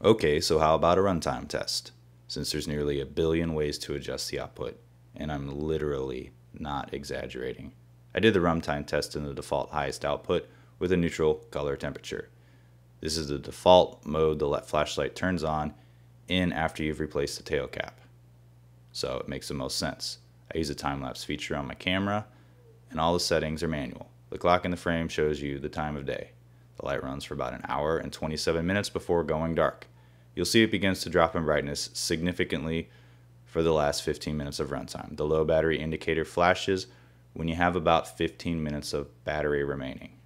Okay, so how about a runtime test? Since there's nearly a billion ways to adjust the output, and I'm literally not exaggerating. I did the runtime test in the default highest output with a neutral color temperature. This is the default mode the flashlight turns on in after you've replaced the tail cap. So it makes the most sense. I use a time-lapse feature on my camera, and all the settings are manual. The clock in the frame shows you the time of day. The light runs for about an hour and 27 minutes before going dark. You'll see it begins to drop in brightness significantly for the last 15 minutes of runtime. The low battery indicator flashes when you have about 15 minutes of battery remaining.